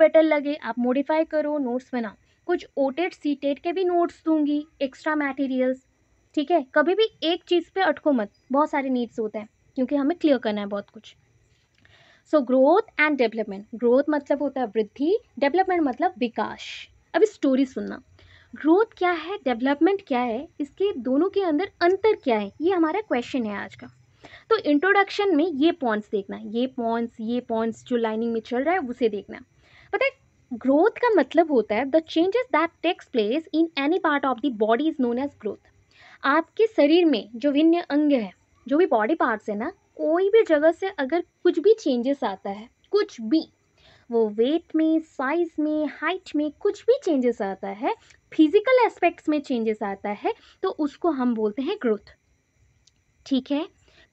Better लगे आप modify करो नोट्स बनाओ कुछ ओटेड सीटेड के भी नोट्स दूंगी एक्स्ट्रा मटेरियल्स ठीक है कभी भी एक चीज़ पे अटको मत बहुत सारे नीड्स होते हैं क्योंकि हमें क्लियर करना है बहुत कुछ so growth and development growth मतलब होता है वृद्धि डेवलपमेंट मतलब विकास अभी स्टोरी सुनना ग्रोथ क्या है डेवलपमेंट क्या है इसके दोनों के अंदर अंतर क्या है ये हमारा क्वेश्चन है आज का तो इंट्रोडक्शन में ये पॉइंट्स देखना ये पॉइंट्स ये पॉइंट्स जो लाइनिंग में चल रहा है उसे देखना पता है ग्रोथ का मतलब होता है the changes that takes place in any part of the body is known as growth आपके शरीर में जो भिन्न अंग है जो भी बॉडी पार्ट्स है ना कोई भी जगह से अगर कुछ भी चेंजेस आता है कुछ भी वो वेट में साइज में हाइट में कुछ भी चेंजेस आता है फिजिकल एस्पेक्ट्स में चेंजेस आता है तो उसको हम बोलते हैं ग्रोथ ठीक है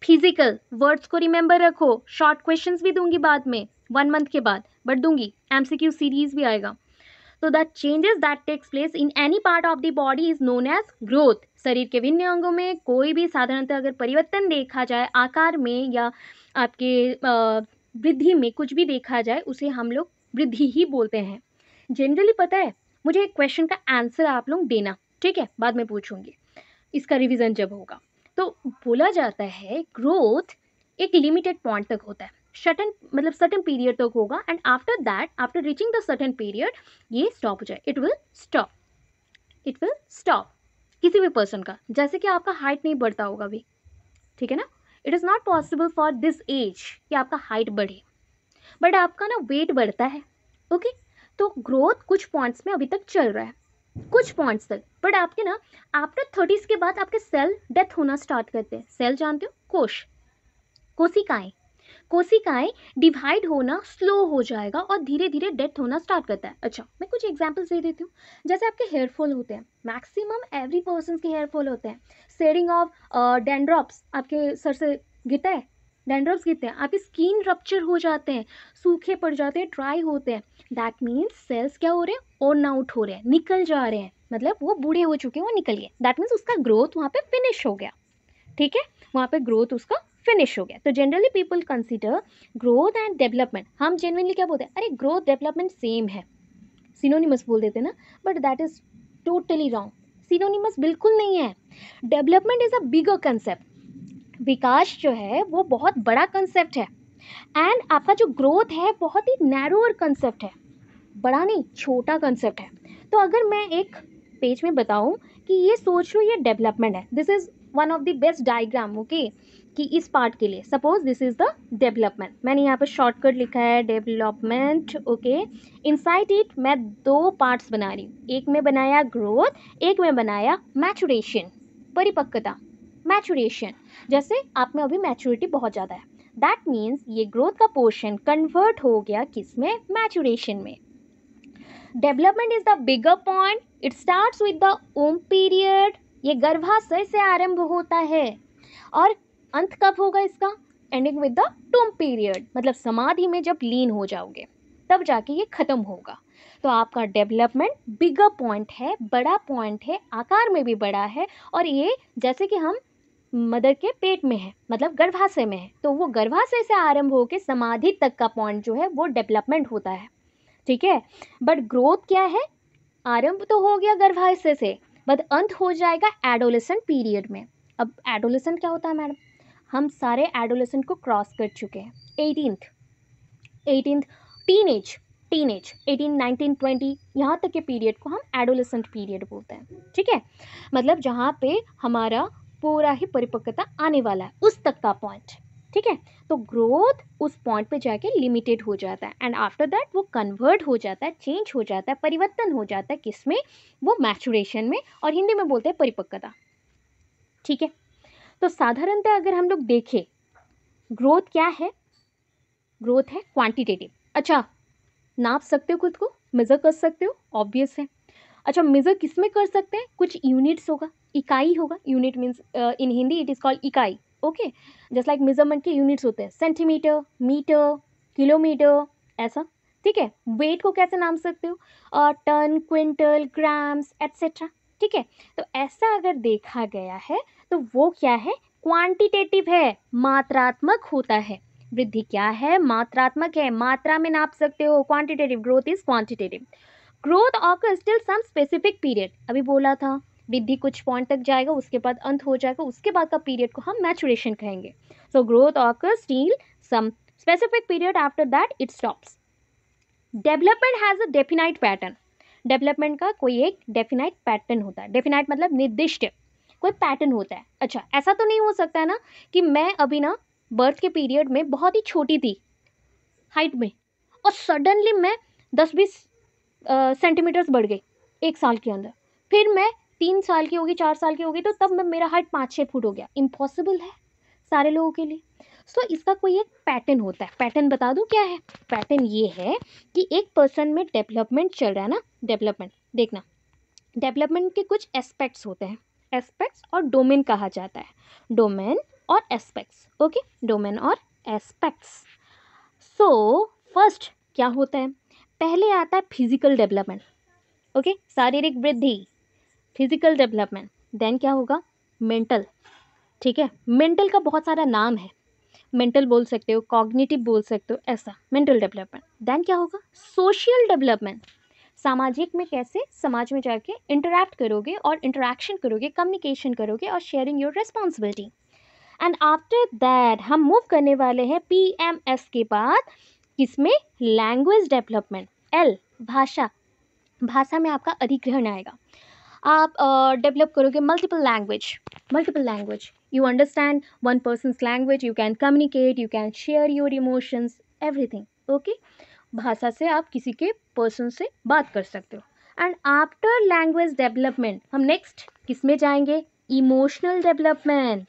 फिजिकल वर्ड्स को रिमेंबर रखो शॉर्ट क्वेश्चंस भी दूंगी बाद में वन मंथ के बाद बट दूंगी एमसीक्यू सीरीज भी आएगा तो the changes that takes place in any part of the body is known as growth शरीर के भिन्न अंगों में कोई भी साधारणतः अगर परिवर्तन देखा जाए आकार में या आपके वृद्धि में कुछ भी देखा जाए उसे हम लोग वृद्धि ही बोलते हैं जनरली पता है मुझे एक क्वेश्चन का आंसर आप लोग देना ठीक है बाद में पूछूंगी इसका रिविजन जब होगा तो बोला जाता है ग्रोथ एक लिमिटेड पॉइंट तक होता है शटन मतलब सर्टन पीरियड तक होगा and after that after reaching the certain period ये स्टॉप हो जाए it will stop it will stop किसी भी पर्सन का जैसे कि आपका हाइट नहीं बढ़ता होगा अभी ठीक है ना it is not possible for this age कि आपका हाइट बढ़े बट आपका ना वेट बढ़ता है ओके okay? तो ग्रोथ कुछ पॉइंट्स में अभी तक चल रहा है कुछ पॉइंट्स तक बट आपके ना आफ्टर थर्टीज़ के बाद आपके सेल डेथ होना स्टार्ट करते हैं सेल जानते हो कोश कोशिकाएं कोशिकाएं डिवाइड होना स्लो हो जाएगा और धीरे धीरे डेथ होना स्टार्ट करता है अच्छा मैं कुछ एग्जाम्पल्स दे देती हूँ जैसे आपके हेयर फॉल होते हैं मैक्सिमम एवरी पर्सन के हेयर फॉल होते हैं सेडिंग ऑफ डेंड्रॉप्स आपके सर से गिरता है डेंड्रॉप्स गिरते हैं आपकी स्किन रप्चर हो जाते हैं सूखे पड़ जाते हैं ड्राई होते हैं दैट मीन्स सेल्स क्या हो रहे हैं ऑन आउट हो रहे हैं निकल जा रहे हैं मतलब वो बूढ़े हो चुके हैं वो निकल गए दैट मीन्स उसका ग्रोथ वहाँ पे फिनिश हो गया ठीक है वहाँ पे ग्रोथ उसका फिनिश हो गया तो generally people consider growth and development हम जेनविनली क्या बोलते हैं अरे ग्रोथ डेवलपमेंट सेम है सिनोनिमस बोल देते ना but that is totally wrong synonymous बिल्कुल नहीं है development is a bigger concept विकास जो है वो बहुत बड़ा कंसेप्ट है एंड आपका जो ग्रोथ है बहुत ही नैरोअर कंसेप्ट है बड़ा नहीं छोटा कंसेप्ट है तो अगर मैं एक पेज में बताऊं कि ये सोच लो ये डेवलपमेंट है this is one of the best diagram okay कि इस पार्ट के लिए suppose this is the development मैंने यहाँ पर शॉर्टकट लिखा है डेवलपमेंट ओके इनसाइड इट मैं दो पार्ट्स बना रही हूँ एक में बनाया ग्रोथ एक में बनाया मैचुरेशन परिपक्वता मैचुरेशन जैसे आप में अभी मैच्योरिटी बहुत ज़्यादा है दैट मीन्स ये ग्रोथ का पोर्शन कन्वर्ट हो गया किस में मैचुरेशन में development is the bigger point it start with the womb period ये गर्भाशय से आरंभ होता है और अंत कब होगा इसका ending with the tomb period मतलब समाधि में जब लीन हो जाओगे तब जाके ये ख़त्म होगा तो आपका डेवलपमेंट बिगर पॉइंट है बड़ा पॉइंट है आकार में भी बड़ा है और ये जैसे कि हम मदर के पेट में है मतलब गर्भाशय में है तो वो गर्भाशय से आरंभ होकर समाधि तक का पॉइंट जो है वो डेवलपमेंट होता है ठीक है बट ग्रोथ क्या है आरंभ तो हो गया गर्भाशय से बट अंत हो जाएगा एडोलेसन पीरियड में अब एडोलेसन क्या होता है मैडम हम सारे एडोलेसेंट को क्रॉस कर चुके हैं eighteenth eighteenth teen age teen age eighteen nineteen twenty यहाँ तक के पीरियड को हम एडोलेसेंट पीरियड बोलते हैं ठीक है मतलब जहाँ पे हमारा पूरा ही परिपक्वता आने वाला है उस तक का पॉइंट ठीक है तो ग्रोथ उस पॉइंट पे जाके लिमिटेड हो जाता है एंड आफ्टर दैट वो कन्वर्ट हो जाता है चेंज हो जाता है परिवर्तन हो जाता है किस में वो मैचुरेशन में और हिंदी में बोलते हैं परिपक्वता ठीक है तो साधारणतः अगर हम लोग देखें ग्रोथ क्या है ग्रोथ है क्वांटिटेटिव अच्छा नाप सकते हो खुद को मेज़र कर सकते हो ऑब्वियस है अच्छा मेज़र किस में कर सकते हैं कुछ यूनिट्स होगा इकाई होगा unit means in Hindi it is called इकाई ओके जस्ट लाइक मेजरमेंट के यूनिट्स होते हैं सेंटीमीटर मीटर किलोमीटर ऐसा ठीक है वेट को कैसे नाम सकते हो टन क्विंटल ग्राम्स एट्सेट्रा ठीक है तो ऐसा अगर देखा गया है तो वो क्या है क्वांटिटेटिव है मात्रात्मक होता है वृद्धि क्या है मात्रात्मक है मात्रा में नाप सकते हो quantitative growth is quantitative growth occur still some specific period अभी बोला था वृद्धि कुछ पॉइंट तक जाएगा उसके बाद अंत हो जाएगा उसके बाद का पीरियड को हम मैचुरेशन कहेंगे so growth occur still some specific period after that it stops development has a definite pattern development का कोई एक डेफिनाइट पैटर्न होता है डेफिनाइट मतलब निर्दिष्ट कोई पैटर्न होता है अच्छा ऐसा तो नहीं हो सकता है ना कि मैं अभी ना बर्थ के पीरियड में बहुत ही छोटी थी हाइट में और सडनली मैं दस बीस सेंटीमीटर्स बढ़ गई एक साल के अंदर फिर मैं तीन साल की होगी चार साल की होगी तो तब मैं मेरा हाइट पाँच छः फुट हो गया इम्पॉसिबल है सारे लोगों के लिए सो so, इसका कोई एक पैटर्न होता है पैटर्न बता दूँ क्या है पैटर्न ये है कि एक पर्सन में डेवलपमेंट चल रहा है ना डेवलपमेंट देखना डेवलपमेंट के कुछ एस्पेक्ट्स होते हैं एस्पेक्ट्स और डोमेन कहा जाता है डोमेन और एस्पेक्ट्स ओके डोमेन और एस्पेक्ट्स सो फर्स्ट क्या होता है पहले आता है फिजिकल डेवलपमेंट ओके शारीरिक वृद्धि फिजिकल डेवलपमेंट देन क्या होगा मेंटल ठीक है मेंटल का बहुत सारा नाम है मेंटल बोल सकते हो कॉग्निटिव बोल सकते हो ऐसा मेंटल डेवलपमेंट देन क्या होगा सोशल डेवलपमेंट सामाजिक में कैसे समाज में जाके इंटरेक्ट करोगे और इंटरेक्शन करोगे कम्युनिकेशन करोगे और sharing your responsibility and after that हम मूव करने वाले हैं पी एम एस के बाद किसमें लैंग्वेज डेवलपमेंट एल भाषा भाषा में आपका अधिग्रहण आएगा आप डेवलप uh, करोगे multiple language multiple language you understand one person's language you can communicate you can share your emotions everything okay भाषा से आप किसी के पर्सन से बात कर सकते हो एंड आफ्टर लैंग्वेज डेवलपमेंट हम नेक्स्ट किस में जाएंगे इमोशनल डेवलपमेंट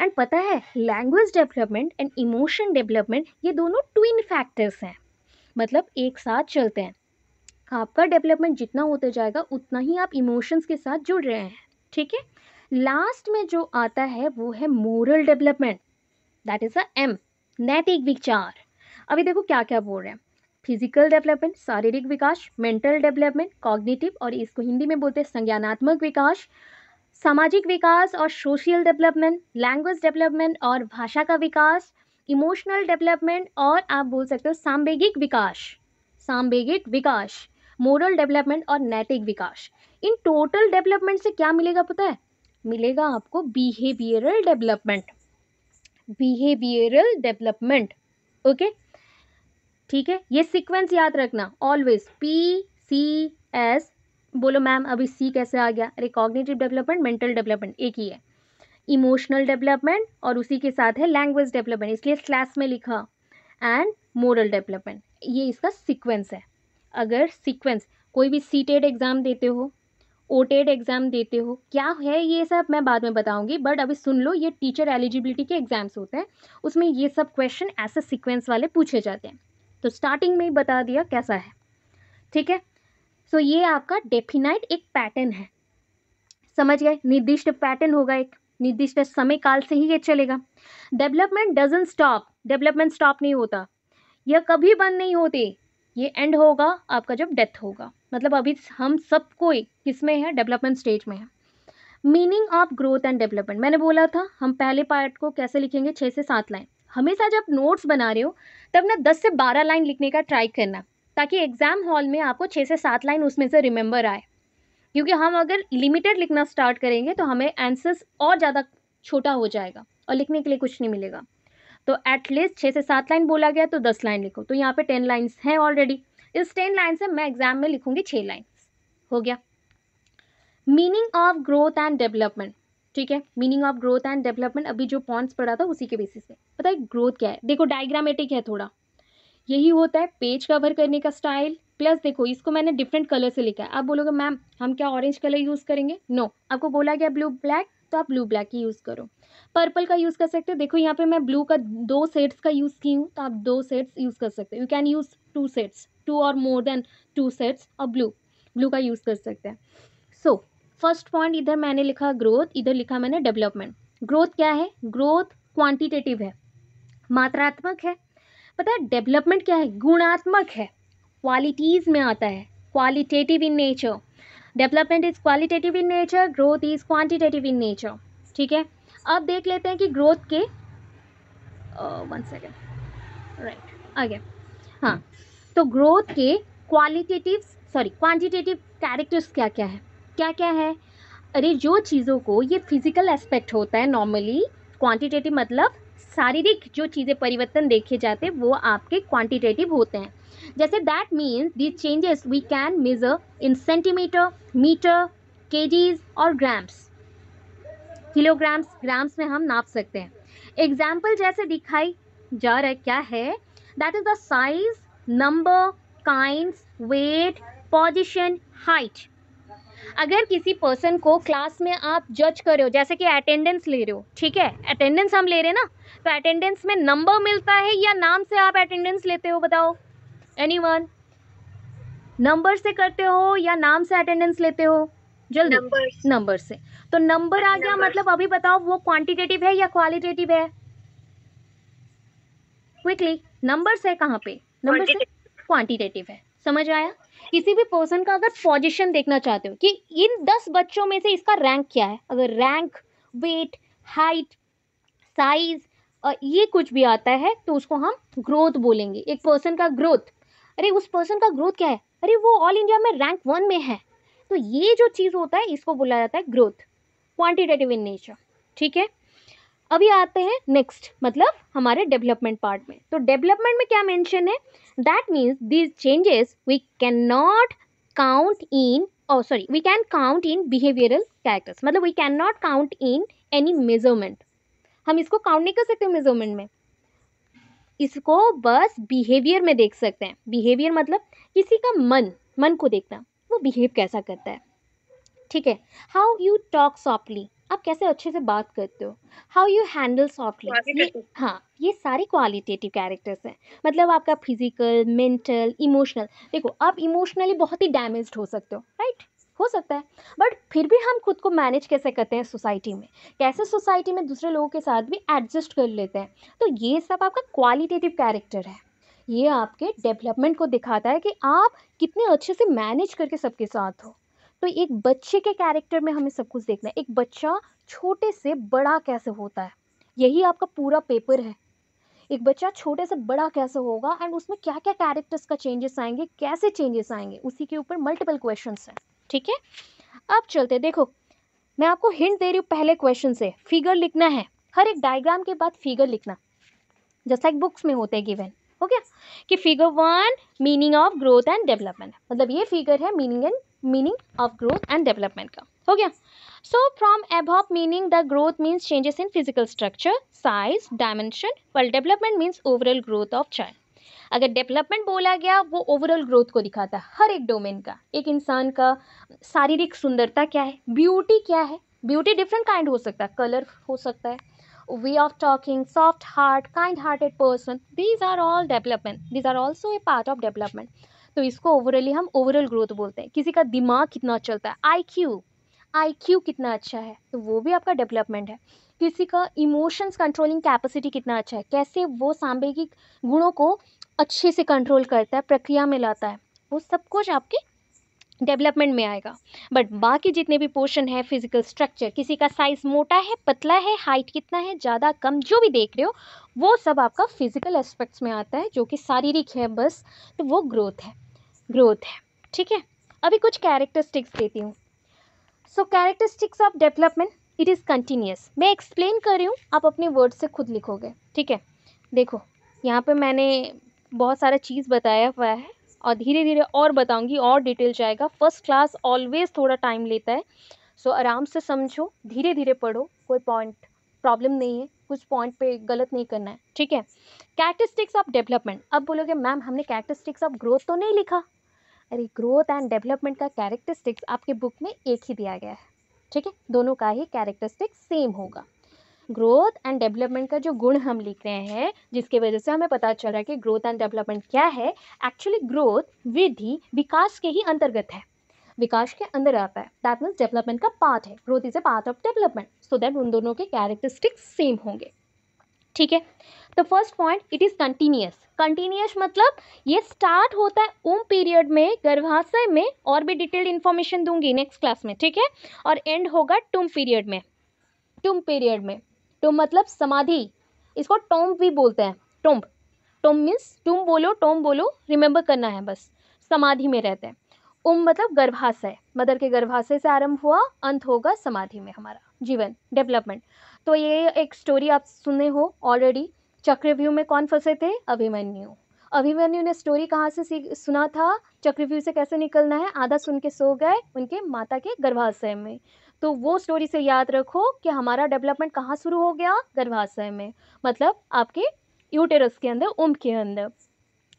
एंड पता है language development and emotion development ये दोनों ट्विन फैक्टर्स हैं मतलब एक साथ चलते हैं आपका डेवलपमेंट जितना होते जाएगा उतना ही आप इमोशंस के साथ जुड़ रहे हैं ठीक है लास्ट में जो आता है वो है moral development that is a um नैतिक विचार अभी देखो क्या क्या बोल रहे हैं फिजिकल डेवलपमेंट शारीरिक विकास मेंटल डेवलपमेंट कॉग्निटिव और इसको हिंदी में बोलते हैं संज्ञानात्मक विकास सामाजिक विकास और सोशल डेवलपमेंट लैंग्वेज डेवलपमेंट और भाषा का विकास इमोशनल डेवलपमेंट और आप बोल सकते हो सांवेगिक विकास सांवेगिक विकास मोरल डेवलपमेंट और नैतिक विकास इन टोटल डेवलपमेंट से क्या मिलेगा पता है मिलेगा आपको behavioural development behavioural development okay ठीक है ये सीक्वेंस याद रखना ऑलवेज पी सी एस बोलो मैम अभी सी कैसे आ गया अरे कॉग्नेटिव डेवलपमेंट मेंटल डेवलपमेंट एक ही है इमोशनल डेवलपमेंट और उसी के साथ है लैंग्वेज डेवलपमेंट इसलिए क्लास में लिखा एंड मोरल डेवलपमेंट ये इसका सीक्वेंस है अगर सीक्वेंस कोई भी सीटेड एग्ज़ाम देते हो ओटेड एग्ज़ाम e देते हो क्या है ये सब मैं बाद में बताऊंगी बट अभी सुन लो ये टीचर एलिजिबिलिटी के एग्ज़ाम्स होते हैं उसमें ये सब क्वेश्चन ऐसे सीक्वेंस वाले पूछे जाते हैं तो स्टार्टिंग में ही बता दिया कैसा है ठीक है सो so, ये आपका डेफिनाइट एक पैटर्न है समझ गए निर्दिष्ट पैटर्न होगा एक निर्दिष्ट समय काल से ही ये चलेगा development doesn't stop development stop नहीं होता यह कभी बंद नहीं होते ये एंड होगा आपका जब डेथ होगा मतलब अभी हम सब कोई किस में है डेवलपमेंट स्टेज में है meaning of growth and development मैंने बोला था हम पहले पार्ट को कैसे लिखेंगे छः से सात लाइन हमेशा जब नोट्स बना रहे हो तब ना दस से बारह लाइन लिखने का ट्राई करना ताकि एग्ज़ाम हॉल में आपको छः से सात लाइन उसमें से रिमेंबर आए क्योंकि हम अगर लिमिटेड लिखना स्टार्ट करेंगे तो हमें आंसर्स और ज़्यादा छोटा हो जाएगा और लिखने के लिए कुछ नहीं मिलेगा तो एटलीस्ट छः से सात लाइन बोला गया तो दस लाइन लिखो तो यहाँ पे टेन लाइन्स हैं ऑलरेडी इस टेन लाइन से मैं एग्जाम में लिखूंगी छह लाइन हो गया meaning of growth and development ठीक है meaning of growth and development अभी जो पॉइंट्स पढ़ा था उसी के बेसिस पे पता है ग्रोथ क्या है देखो डायग्रामेटिक है थोड़ा यही होता है पेज कवर करने का स्टाइल प्लस देखो इसको मैंने डिफरेंट कलर से लिखा है आप बोलोगे मैम हम क्या ऑरेंज कलर यूज़ करेंगे नो no. आपको बोला गया ब्लू ब्लैक तो आप ब्लू ब्लैक ही यूज़ करो पर्पल का यूज़ कर सकते हो देखो यहाँ पे मैं ब्लू का दो सेट्स का यूज़ की हूँ तो आप दो सेट्स यूज़ कर सकते हो you can use two sets two और मोर देन टू सेट्स और ब्लू ब्लू का यूज़ कर सकते हैं सो फर्स्ट पॉइंट इधर मैंने लिखा ग्रोथ इधर लिखा मैंने डेवलपमेंट ग्रोथ क्या है ग्रोथ क्वान्टिटेटिव है मात्रात्मक है पता है डेवलपमेंट क्या है गुणात्मक है क्वालिटीज़ में आता है qualitative in nature development is qualitative in nature growth is quantitative in nature ठीक है अब देख लेते हैं कि ग्रोथ के वन सेकेंड राइट आगे हाँ तो ग्रोथ के क्वालिटेटिव सॉरी क्वान्टिटेटिव कैरेक्टर्स क्या क्या है क्या क्या है अरे जो चीज़ों को ये फिजिकल एस्पेक्ट होता है नॉर्मली क्वांटिटेटिव मतलब शारीरिक जो चीज़ें परिवर्तन देखे जाते हैं वो आपके क्वांटिटेटिव होते हैं जैसे that means these changes we can measure in centimetre metre kgs और ग्राम्स किलोग्राम्स ग्राम्स में हम नाप सकते हैं एग्जाम्पल जैसे दिखाई जा रहा क्या है that is the size number kind weight position height अगर किसी पर्सन को क्लास में आप जज कर रहे हो जैसे कि अटेंडेंस ले रहे हो ठीक है अटेंडेंस हम ले रहे हैं ना तो अटेंडेंस में नंबर मिलता है या नाम से आप अटेंडेंस लेते हो बताओ एनी वन नंबर से करते हो या नाम से अटेंडेंस लेते हो जल्दी नंबर से तो नंबर आ गया मतलब अभी बताओ वो क्वांटिटेटिव है या क्वालिटेटिव है क्विकली नंबर से कहाँ पे नंबर से क्वांटिटेटिव है समझ आया किसी भी पर्सन का अगर पोजिशन देखना चाहते हो कि इन दस बच्चों में से इसका रैंक क्या है अगर रैंक वेट हाइट साइज ये कुछ भी आता है तो उसको हम ग्रोथ बोलेंगे एक पर्सन का ग्रोथ अरे उस पर्सन का ग्रोथ क्या है अरे वो ऑल इंडिया में रैंक वन में है तो ये जो चीज़ होता है इसको बोला जाता है ग्रोथ क्वांटिटेटिव इन नेचर ठीक है अभी आते हैं नेक्स्ट मतलब हमारे डेवलपमेंट पार्ट में तो डेवलपमेंट में क्या मेंशन है that means these changes we can not count in और sorry we can count in behavioural characters मतलब we can not count in any measurement हम इसको काउंट नहीं कर सकते मेजरमेंट में इसको बस बिहेवियर में देख सकते हैं बिहेवियर मतलब किसी का मन मन को देखना वो बिहेव कैसा करता है ठीक है हाउ यू टॉक सॉफ्टली आप कैसे अच्छे से बात करते हो how you handle soft links हाँ ये सारे क्वालिटेटिव कैरेक्टर्स हैं मतलब आपका फिजिकल मेंटल इमोशनल देखो आप इमोशनली बहुत ही डैमेज हो सकते हो राइट हो सकता है बट फिर भी हम खुद को मैनेज कैसे करते हैं सोसाइटी में कैसे सोसाइटी में दूसरे लोगों के साथ भी एडजस्ट कर लेते हैं तो ये सब आपका क्वालिटेटिव कैरेक्टर है ये आपके डेवलपमेंट को दिखाता है कि आप कितने अच्छे से मैनेज करके सबके साथ हो तो एक बच्चे के कैरेक्टर में हमें सब कुछ देखना है एक बच्चा छोटे से बड़ा कैसे होता है यही आपका पूरा पेपर है एक बच्चा छोटे से बड़ा कैसे होगा एंड उसमें क्या क्या कैरेक्टर्स का चेंजेस आएंगे कैसे चेंजेस आएंगे उसी के ऊपर मल्टीपल क्वेश्चन हैं ठीक है अब चलते देखो मैं आपको हिंट दे रही हूँ पहले क्वेश्चन से फिगर लिखना है हर एक डायग्राम के बाद फिगर लिखना जैसा एक बुक्स में होते हैं गिवन ओके कि figure one meaning of growth and development मतलब ये फिगर है meaning and meaning of growth and development का हो गया so from above meaning the growth means changes in physical structure size dimension well development means overall growth of child अगर development बोला गया वो ओवरऑल ग्रोथ को दिखाता है हर एक डोमेन का एक इंसान का शारीरिक सुंदरता क्या है ब्यूटी क्या है ब्यूटी डिफरेंट काइंड हो सकता है कलर हो सकता है way of talking soft heart kind hearted person these are all development these are also a part of development तो इसको ओवरऑली हम ओवरऑल ग्रोथ बोलते हैं किसी का दिमाग कितना चलता है आईक्यू आईक्यू कितना अच्छा है तो वो भी आपका डेवलपमेंट है किसी का इमोशंस कंट्रोलिंग कैपेसिटी कितना अच्छा है कैसे वो सांवेगिक गुणों को अच्छे से कंट्रोल करता है प्रक्रिया में लाता है वो सब कुछ आपके डेवलपमेंट में आएगा बट बाकी जितने भी पोर्शन है फिजिकल स्ट्रक्चर किसी का साइज मोटा है पतला है हाइट कितना है ज़्यादा कम जो भी देख रहे हो वो सब आपका फिजिकल एस्पेक्ट्स में आता है जो कि शारीरिक है बस तो वो ग्रोथ है ग्रोथ है ठीक है अभी कुछ कैरेक्टरिस्टिक्स देती हूँ so characteristics of development it is continuous मैं एक्सप्लेन कर रही हूँ आप अपने वर्ड से खुद लिखोगे ठीक है देखो यहाँ पे मैंने बहुत सारा चीज़ बताया हुआ है और धीरे धीरे और बताऊँगी और डिटेल जाएगा फर्स्ट क्लास ऑलवेज थोड़ा टाइम लेता है सो so, आराम से समझो धीरे धीरे पढ़ो कोई पॉइंट प्रॉब्लम नहीं है कुछ पॉइंट पे गलत नहीं करना है ठीक है कैरेक्टरिस्टिक्स ऑफ डेवलपमेंट अब बोलोगे मैम हमने कैरेक्टरिस्टिक्स ऑफ ग्रोथ तो नहीं लिखा अरे ग्रोथ एंड डेवलपमेंट का कैरेक्टरिस्टिक्स आपके बुक में एक ही दिया गया है ठीक है दोनों का ही कैरेक्टरिस्टिक्स सेम होगा ग्रोथ एंड डेवलपमेंट का जो गुण हम लिख रहे हैं जिसके वजह से हमें पता चल रहा है कि ग्रोथ एंड डेवलपमेंट क्या है एक्चुअली ग्रोथ वृद्धि विकास के ही अंतर्गत है विकास के अंदर आता है दैट मीन्स डेवलपमेंट का पार्ट है growth is a part of development so that उन दोनों के कैरेक्टरिस्टिक्स सेम होंगे ठीक है तो first point it is continuous continuous मतलब ये स्टार्ट होता है ओम पीरियड में गर्भाशय में और भी डिटेल्ड इन्फॉर्मेशन दूंगी नेक्स्ट क्लास में ठीक है और एंड होगा टुम पीरियड में टुम पीरियड में टुम मतलब समाधि इसको टोम्ब भी बोलते हैं टोम्ब टोम मीन्स टुम बोलो टोम बोलो रिमेंबर करना है बस समाधि में रहते हैं ओम मतलब गर्भाशय मदर के गर्भाशय से आरंभ हुआ अंत होगा समाधि में हमारा जीवन डेवलपमेंट तो ये एक स्टोरी आप सुने हो ऑलरेडी चक्रव्यूह में कौन फंसे थे अभिमन्यु अभिमन्यु ने स्टोरी कहाँ से सुना था चक्रव्यूह से कैसे निकलना है आधा सुन के सो गए उनके माता के गर्भाशय में तो वो स्टोरी से याद रखो कि हमारा डेवलपमेंट कहाँ शुरू हो गया गर्भाशय में मतलब आपके यूटेरस के अंदर उम्र के अंदर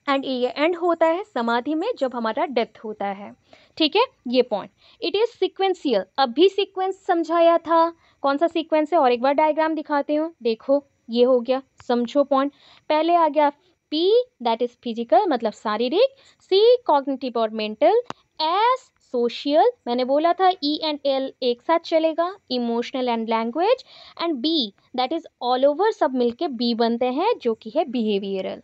एंड ये एंड होता है समाधि में जब हमारा डेथ होता है ठीक है ये पॉइंट इट इज़ सिक्वेंसियल अब भी सिक्वेंस समझाया था कौन सा सिक्वेंस है और एक बार डायग्राम दिखाते हो देखो ये हो गया समझो पॉइंट पहले आ गया पी दैट इज़ फिजिकल मतलब शारीरिक सी कॉग्निटिव और मेंटल एस सोशियल मैंने बोला था ई एंड एल एक साथ चलेगा emotional and language and B that is all over सब मिलके बी बनते हैं जो कि है बिहेवियरल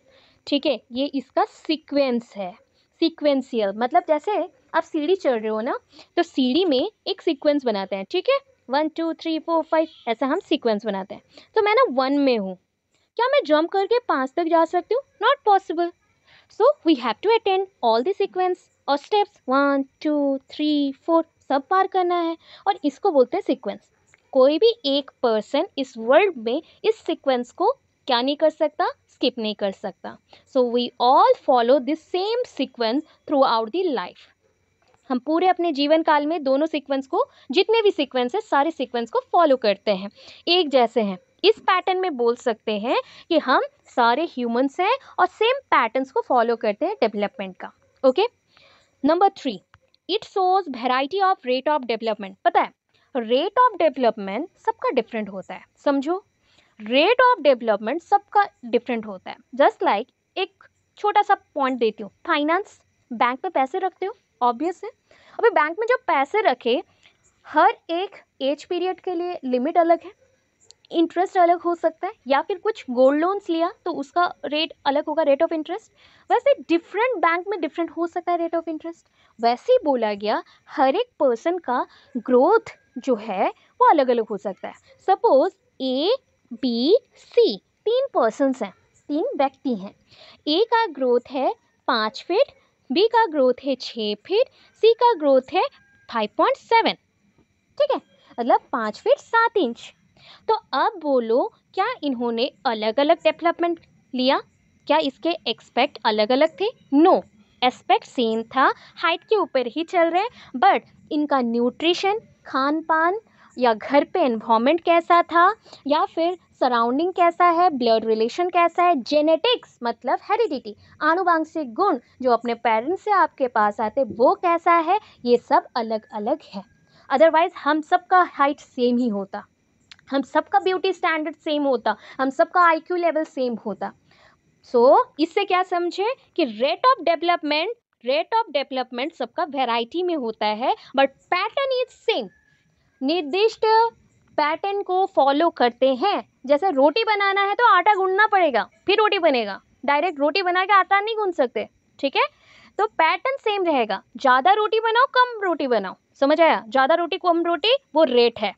ठीक है ये इसका सीक्वेंस है सीक्वेंसियल मतलब जैसे आप सीढ़ी चढ़ रहे हो ना तो सीढ़ी में एक सीक्वेंस बनाते हैं ठीक है one two three four five ऐसा हम सीक्वेंस बनाते हैं तो मैं ना वन में हूँ क्या मैं जंप करके पाँच तक जा सकती हूँ not possible so we have to attend all the sequence और steps one two three four सब पार करना है और इसको बोलते हैं सीक्वेंस कोई भी एक पर्सन इस वर्ल्ड में इस सीक्वेंस को क्या नहीं कर सकता स्किप नहीं कर सकता so we all follow this same sequence throughout the life हम पूरे अपने जीवन काल में दोनों सिक्वेंस को जितने भी सिक्वेंस है सारे सिक्वेंस को फॉलो करते हैं एक जैसे हैं इस पैटर्न में बोल सकते हैं कि हम सारे ह्यूमंस हैं और सेम पैटर्न्स को फॉलो करते हैं डेवलपमेंट का okay number three it shows variety of rate of development पता है रेट ऑफ डेवलपमेंट सबका डिफरेंट होता है समझो रेट ऑफ डेवलपमेंट सबका डिफरेंट होता है जस्ट लाइक like, एक छोटा सा पॉइंट देती हूँ फाइनेंस बैंक में पैसे रखते हो ऑब्वियस है अभी बैंक में जो पैसे रखे हर एक एज पीरियड के लिए लिमिट अलग है इंटरेस्ट अलग हो सकता है या फिर कुछ गोल्ड लोन्स लिया तो उसका रेट अलग होगा रेट ऑफ इंटरेस्ट वैसे डिफरेंट बैंक में डिफरेंट हो सकता है रेट ऑफ इंटरेस्ट वैसे ही बोला गया हर एक पर्सन का ग्रोथ जो है वो अलग अलग हो सकता है सपोज ए बी सी तीन पर्सनस हैं तीन व्यक्ति हैं ए का ग्रोथ है पाँच फिट बी का ग्रोथ है छः फिट सी का ग्रोथ है फाइव पॉइंट सेवन ठीक है मतलब पाँच फिट सात इंच तो अब बोलो क्या इन्होंने अलग अलग डेवलपमेंट लिया क्या इसके एक्सपेक्ट अलग अलग थे नो no. एस्पेक्ट सेम था हाइट के ऊपर ही चल रहे हैं बट इनका न्यूट्रिशन खान पान या घर पे इन्वामेंट कैसा था या फिर सराउंडिंग कैसा है ब्लड रिलेशन कैसा है जेनेटिक्स मतलब हेरिडिटी आनुवांशिक गुण जो अपने पेरेंट्स से आपके पास आते वो कैसा है ये सब अलग अलग है अदरवाइज़ हम सब का हाइट सेम ही होता हम सबका ब्यूटी स्टैंडर्ड सेम होता हम सबका आईक्यू लेवल सेम होता सो so, इससे क्या समझे कि rate of development rate of development सबका वेराइटी में होता है बट पैटर्न इज सेम निर्दिष्ट पैटर्न को फॉलो करते हैं जैसे रोटी बनाना है तो आटा गूंढना पड़ेगा फिर रोटी बनेगा डायरेक्ट रोटी बना के आटा नहीं गूंढ सकते ठीक है तो पैटर्न सेम रहेगा ज़्यादा रोटी बनाओ कम रोटी बनाओ समझ आया ज़्यादा रोटी कम रोटी वो रेट है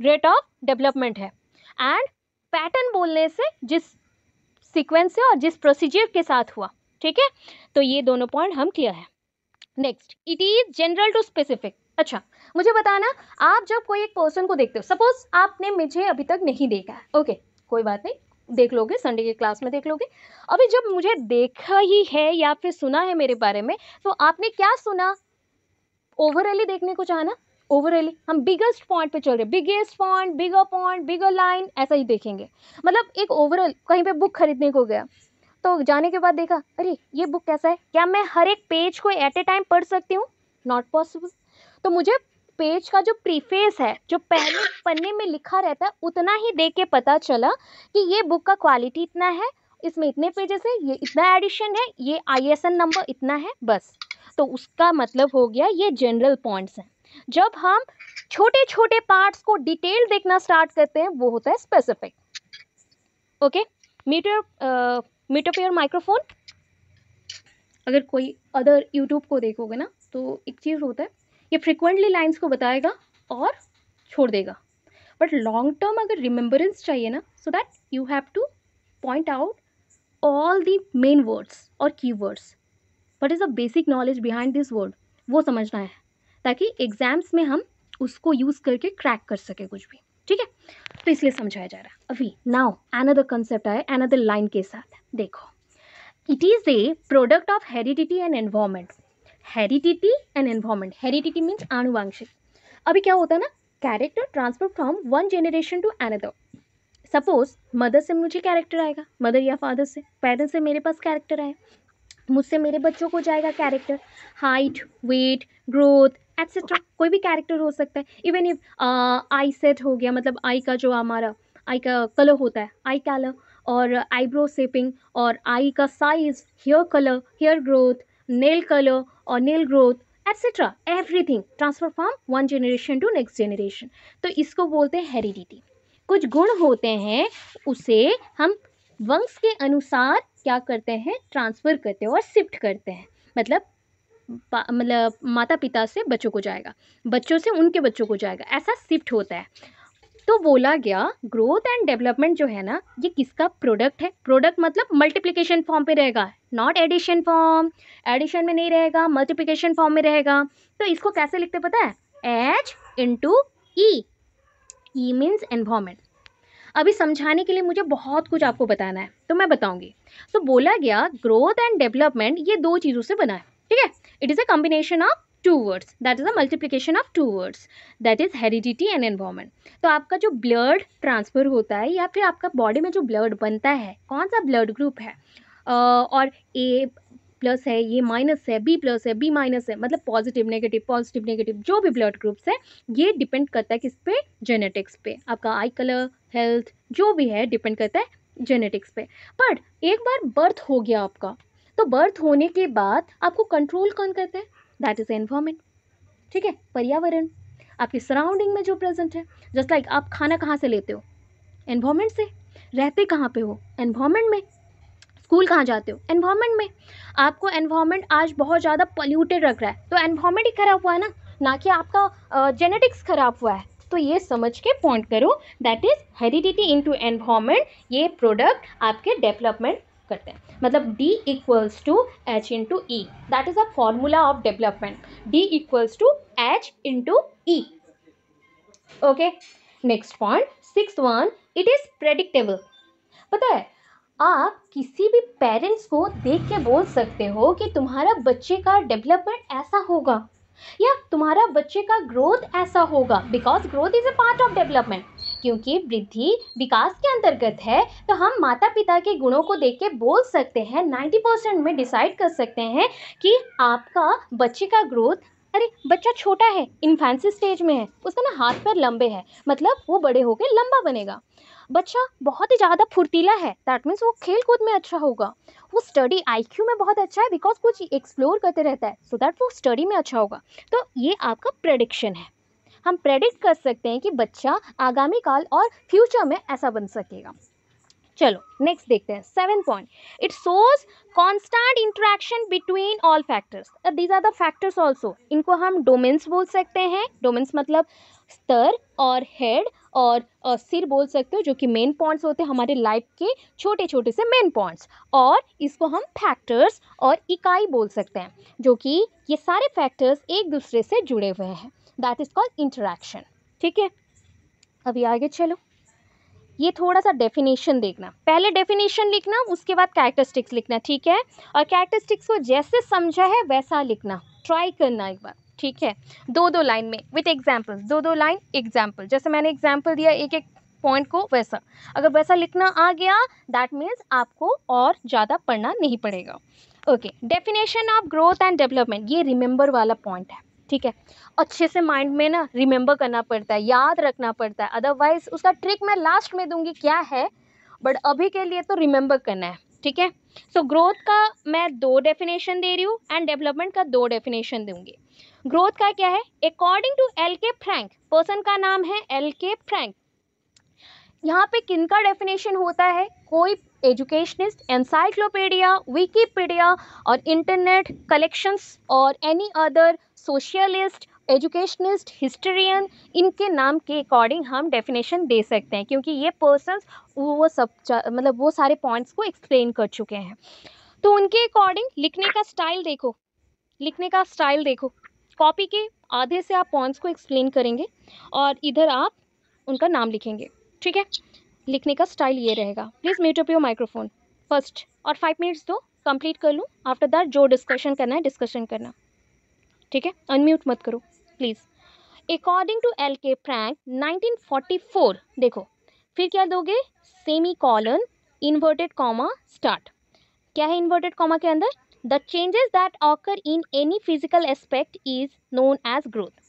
रेट ऑफ डेवलपमेंट है एंड पैटर्न बोलने से जिस सीक्वेंस से और जिस प्रोसीजर के साथ हुआ ठीक है तो ये दोनों पॉइंट हम क्लियर है next it is general to specific अच्छा मुझे बताना आप जब कोई एक पर्सन को देखते हो सपोज आपने मुझे अभी तक नहीं देखा है ओके कोई बात नहीं देख लोगे संडे के क्लास में देख लोगे अभी जब मुझे देखा ही है या फिर सुना है मेरे बारे में तो आपने क्या सुना ओवरऑली देखने को चाहना ओवरऑली हम बिगेस्ट पॉइंट पे चल रहे biggest point bigger point bigger line ऐसा ही देखेंगे मतलब एक ओवरऑल कहीं पे बुक खरीदने को गया तो जाने के बाद देखा अरे ये बुक कैसा है क्या मैं हर एक पेज को एट ए टाइम पढ़ सकती हूँ नॉट पॉसिबल तो मुझे पेज का जो प्रीफेस है जो पहले पन्ने में लिखा रहता है उतना ही देख के पता चला कि ये बुक का क्वालिटी इतना है इसमें इतने पेजेस है ये इतना एडिशन है ये आई नंबर इतना है बस तो उसका मतलब हो गया ये जनरल पॉइंट्स हैं जब हम छोटे छोटे पार्ट्स को डिटेल देखना स्टार्ट करते हैं वो होता है specific okay metre metre pair microphone अगर कोई अदर यूट्यूब को देखोगे ना तो एक चीज़ होता है ये फ्रिक्वेंटली लाइन्स को बताएगा और छोड़ देगा बट लॉन्ग टर्म अगर रिमेम्बरेंस चाहिए ना so that you have to point out all the main words और key words what is a basic knowledge behind this word वो समझना है ताकि एग्ज़ाम्स में हम उसको यूज़ करके क्रैक कर सके कुछ भी ठीक है तो इसलिए समझाया जा रहा है अभी now another concept an another line के साथ देखो it is a product of heredity and environment heredity and environment heredity means आनुवांशिक अभी क्या होता है ना character transfer from one generation to another suppose mother से मुझे कैरेक्टर आएगा मदर या फादर से पेरेंट्स से मेरे पास कैरेक्टर आए मुझसे मेरे बच्चों को जाएगा character height weight growth etcetera कोई भी कैरेक्टर हो सकता है इवन इफ आई सेट हो गया मतलब आई का जो हमारा आई का कलर होता है आई कलर और आईब्रो सेपिंग और आई का size hair colour hair growth nail colour और nail growth etcetera everything transfer from one generation to next generation तो इसको बोलते हैं हेरिडिटी कुछ गुण होते हैं उसे हम वंश के अनुसार क्या करते हैं ट्रांसफ़र करते हैं और शिफ्ट करते हैं मतलब मतलब माता पिता से बच्चों को जाएगा बच्चों से उनके बच्चों को जाएगा ऐसा शिफ्ट होता है तो बोला गया ग्रोथ एंड डेवलपमेंट जो है ना ये किसका प्रोडक्ट है प्रोडक्ट मतलब मल्टीप्लिकेशन फॉर्म पे रहेगा नॉट एडिशन फॉर्म एडिशन में नहीं रहेगा मल्टीप्लिकेशन फॉर्म में रहेगा तो इसको कैसे लिखते पता है H into E E means environment अभी समझाने के लिए मुझे बहुत कुछ आपको बताना है तो मैं बताऊंगी तो बोला गया ग्रोथ एंड डेवलपमेंट ये दो चीज़ों से बना है ठीक है it is a combination of two words that is a multiplication of two words that is heredity and environment तो आपका जो ब्लड ट्रांसफ़र होता है या फिर आपका बॉडी में जो ब्लड बनता है कौन सा ब्लड ग्रुप है uh, और ए प्लस है ये माइनस है बी प्लस है बी माइनस है मतलब पॉजिटिव नेगेटिव पॉजिटिव नेगेटिव जो भी ब्लड ग्रुप्स है ये डिपेंड करता है किस पे जेनेटिक्स पे आपका आई कलर हेल्थ जो भी है डिपेंड करता है जेनेटिक्स पे बट एक बार बर्थ हो गया आपका तो बर्थ होने के बाद आपको कंट्रोल कौन करता है दैट इज़ एनवायरमेंट ठीक है पर्यावरण आपके सराउंडिंग में जो प्रेजेंट है जस्ट लाइक like आप खाना कहाँ से लेते हो एनवायरमेंट से रहते कहाँ पे हो एनवायरमेंट में स्कूल कहाँ जाते हो एनवायरमेंट में आपको एनवायरमेंट आज बहुत ज़्यादा पोल्यूटेड रख रहा है तो एनवायरमेंट ही खराब हुआ है ना ना कि आपका जेनेटिक्स खराब हुआ है तो ये समझ के पॉइंट करो that is heredity into ये प्रोडक्ट आपके डेवलपमेंट करते हैं मतलब D equals to H into E that is a formula of development D equals to H into E okay next point six one it is predictable पता है आप किसी भी पेरेंट्स को देख के बोल सकते हो कि तुम्हारा बच्चे का डेवलपमेंट ऐसा होगा या तुम्हारा बच्चे का ग्रोथ ऐसा होगा because growth is a part of development क्योंकि वृद्धि विकास के अंतर्गत है तो हम माता पिता के गुणों को देख के बोल सकते हैं नाइन्टी परसेंट में डिसाइड कर सकते हैं कि आपका बच्चे का ग्रोथ अरे बच्चा छोटा है इन्फेंसी स्टेज में है उसका ना हाथ पैर लंबे हैं मतलब वो बड़े होकर लंबा बनेगा बच्चा बहुत ही ज़्यादा फुर्तीला है दैट मीन्स वो खेल कूद में अच्छा होगा वो स्टडी आईक्यू में बहुत अच्छा है बिकॉज कुछ एक्सप्लोर करते रहता है सो so दैट वो स्टडी में अच्छा होगा तो ये आपका प्रडिक्शन है हम प्रेडिक्ट कर सकते हैं कि बच्चा आगामी काल और फ्यूचर में ऐसा बन सकेगा चलो नेक्स्ट देखते हैं seven point it shows constant interaction between all factors these are the factors also इनको हम डोमेंस बोल सकते हैं डोमेंस मतलब स्तर और हेड और uh, सिर बोल सकते हो जो कि मेन पॉइंट्स होते हैं हमारे लाइफ के छोटे छोटे से मेन पॉइंट्स और इसको हम फैक्टर्स और इकाई बोल सकते हैं जो कि ये सारे फैक्टर्स एक दूसरे से जुड़े हुए हैं दैट इज़ कॉल्ड इंटरेक्शन ठीक है अभी आगे चलो ये थोड़ा सा डेफिनेशन देखना पहले डेफिनेशन लिखना उसके बाद कैरेक्टरिस्टिक्स लिखना ठीक है और कैरेक्टरिस्टिक्स को जैसे समझा है वैसा लिखना ट्राई करना एक बार ठीक है दो दो लाइन में विथ एग्जाम्पल दो दो लाइन एग्जाम्पल जैसे मैंने एग्जाम्पल दिया एक एक पॉइंट को वैसा अगर वैसा लिखना आ गया दैट मीन्स आपको और ज़्यादा पढ़ना नहीं पड़ेगा okay definition of growth and development ये रिमेंबर वाला पॉइंट है ठीक है अच्छे से माइंड में ना रिमेंबर करना पड़ता है याद रखना पड़ता है अदरवाइज उसका ट्रिक मैं लास्ट में दूंगी क्या है बट अभी के लिए तो रिमेंबर करना है ठीक है सो ग्रोथ का मैं दो डेफिनेशन दे रही हूँ एंड डेवलपमेंट का दो डेफिनेशन दूंगी ग्रोथ का क्या है according to L K Frank person का नाम है एल के फ्रैंक यहाँ पे किन का डेफिनेशन होता है कोई एजुकेशनिस्ट एनसाइक्लोपीडिया विकीपीडिया और इंटरनेट कलेक्शंस और any other socialist educationist historian इनके नाम के अकॉर्डिंग हम डेफिनेशन दे सकते हैं क्योंकि ये पर्सन वो सब मतलब वो सारे पॉइंट्स को एक्सप्लेन कर चुके हैं तो उनके अकॉर्डिंग लिखने का स्टाइल देखो लिखने का स्टाइल देखो कॉपी के आधे से आप पॉइंट्स को एक्सप्लेन करेंगे और इधर आप उनका नाम लिखेंगे ठीक है लिखने का स्टाइल ये रहेगा please mute off your microphone first और फाइव मिनट्स दो कंप्लीट कर लूँ आफ्टर दैट जो डिस्कशन करना है डिस्कशन करना ठीक है अनम्यूट मत करो please according to L K Frank nineteen forty four देखो फिर क्या दोगे semicolon inverted comma start क्या है इन्वर्टेड कॉमा के अंदर the changes that occur in any physical aspect is known as growth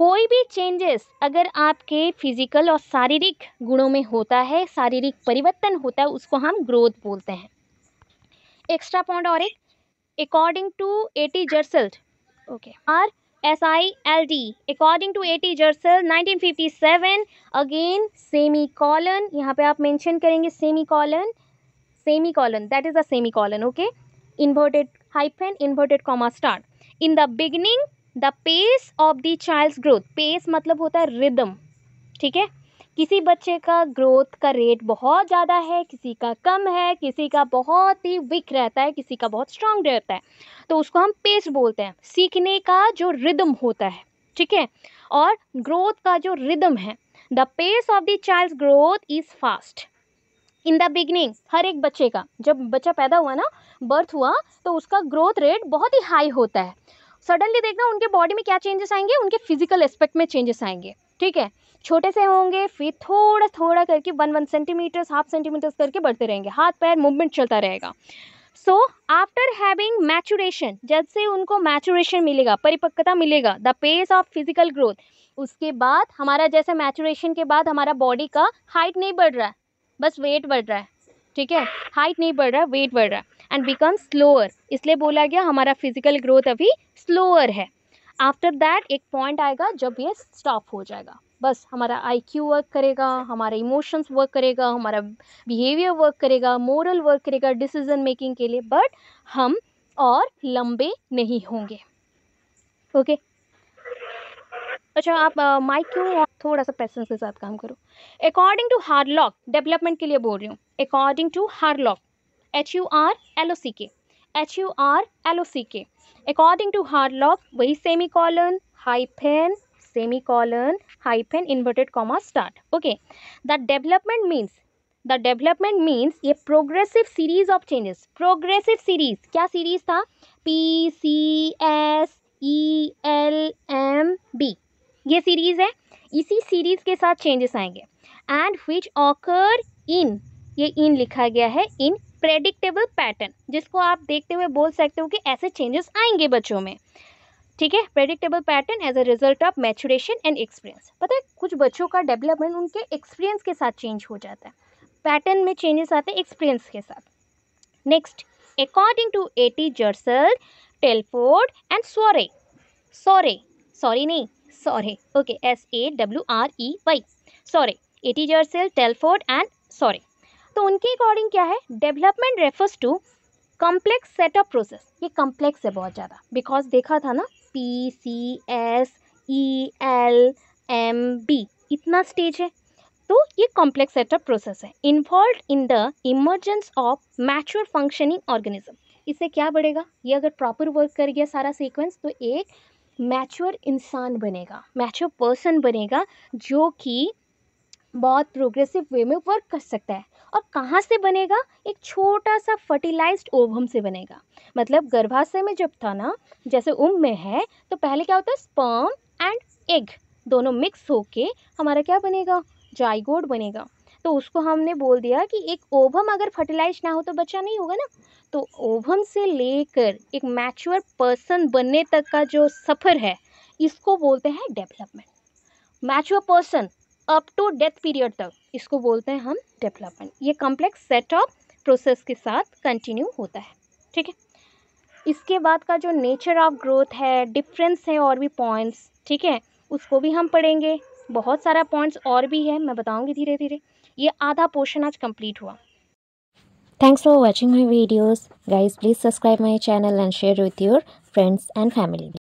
कोई भी चेंजेस अगर आपके फिजिकल और शारीरिक गुणों में होता है शारीरिक परिवर्तन होता है उसको हम ग्रोथ बोलते हैं एक्स्ट्रा पॉइंट और एक according to A T Jersild okay R S I L D according to A T Jersild again semicolon यहाँ पे आप मैंशन करेंगे semicolon semicolon that is a semicolon okay inverted hyphen inverted comma start in the beginning the pace of the child's growth pace मतलब होता है rhythm ठीक है किसी बच्चे का ग्रोथ का रेट बहुत ज़्यादा है किसी का कम है किसी का बहुत ही वीक रहता है किसी का बहुत स्ट्रांग रहता है तो उसको हम पेस बोलते हैं सीखने का जो रिदम होता है ठीक है और ग्रोथ का जो रिदम है the pace of the child growth is fast in the beginning हर एक बच्चे का जब बच्चा पैदा हुआ ना बर्थ हुआ तो उसका ग्रोथ रेट बहुत ही हाई होता है सडनली देखना उनके बॉडी में क्या चेंजेस आएंगे उनके फिजिकल एस्पेक्ट में चेंजेस आएंगे ठीक है छोटे से होंगे फिर थोड़ा थोड़ा करके one one centimetres half centimetres करके बढ़ते रहेंगे हाथ पैर मूवमेंट चलता रहेगा सो आफ्टर हैविंग मैचुरेशन जब से उनको मैचुरेशन मिलेगा परिपक्वता मिलेगा the pace of physical growth उसके बाद हमारा जैसे मैचुरेशन के बाद हमारा बॉडी का हाइट नहीं बढ़ रहा है बस वेट बढ़ रहा है ठीक है हाइट नहीं बढ़ रहा है वेट बढ़ रहा है एंड बिकम स्लोअर इसलिए बोला गया हमारा फिजिकल ग्रोथ अभी स्लोअर है आफ्टर दैट एक पॉइंट आएगा जब ये स्टॉप हो जाएगा बस हमारा आईक्यू वर्क करेगा हमारा इमोशंस वर्क करेगा हमारा बिहेवियर वर्क करेगा मोरल वर्क करेगा डिसीजन मेकिंग के लिए बट हम और लंबे नहीं होंगे ओके okay? अच्छा आप माइक क्यों थोड़ा सा पैसेंस के साथ काम करो according to Hurlock lock development के लिए बोल रही हूँ according to Hurlock lock H U R L O C K H U R L O C K according to Hurlock lock वही semi colon hyphen semicolon hyphen inverted comma start okay the development means the development means ये progressive series of changes progressive series क्या series था P C S E L M B ये series है इसी series के साथ changes आएंगे and which occur in ये इन लिखा गया है इन प्रेडिक्टेबल पैटर्न जिसको आप देखते हुए बोल सकते हो कि ऐसे चेंजेस आएंगे बच्चों में ठीक है predictable pattern as a result of maturation and experience पता है कुछ बच्चों का डेवलपमेंट उनके एक्सपीरियंस के साथ चेंज हो जाता है पैटर्न में चेंजेस आते हैं एक्सपीरियंस के साथ next according to A T Jersild Telford and Sawrey Sawrey sorry नहीं Sawrey okay S A W R E Y Sawrey A T Jersild Telford and Sawrey तो उनके अकॉर्डिंग क्या है development refers to complex set of process ये complex है बहुत ज़्यादा because देखा था ना P C S E L M B इतना स्टेज है तो ये कॉम्प्लेक्स सेटअप प्रोसेस है involve in the emergence of mature functioning organism इससे क्या बढ़ेगा ये अगर प्रॉपर वर्क कर गया सारा सीक्वेंस तो एक मैच्योर इंसान बनेगा मैच्योर पर्सन बनेगा जो कि बहुत प्रोग्रेसिव वे में वर्क कर सकता है और कहाँ से बनेगा एक छोटा सा फर्टिलाइज्ड ओवम से बनेगा मतलब गर्भाशय में जब था ना जैसे उम में है तो पहले क्या होता है स्पर्म एंड एग दोनों मिक्स होके हमारा क्या बनेगा जाइगोड बनेगा तो उसको हमने बोल दिया कि एक ओभम अगर फर्टिलाइज ना हो तो बच्चा नहीं होगा ना तो ओभम से लेकर एक मैच्योर पर्सन बनने तक का जो सफ़र है इसको बोलते हैं development mature person up to death period तक इसको बोलते हैं हम डेवलपमेंट ये कॉम्प्लेक्स सेट ऑफ प्रोसेस के साथ कंटिन्यू होता है ठीक है इसके बाद का जो नेचर ऑफ ग्रोथ है डिफरेंस है और भी पॉइंट्स ठीक है उसको भी हम पढ़ेंगे बहुत सारा पॉइंट्स और भी है मैं बताऊंगी धीरे धीरे ये आधा पोर्शन आज कंप्लीट हुआ thanks for watching my videos guys please subscribe my channel and share with your friends and family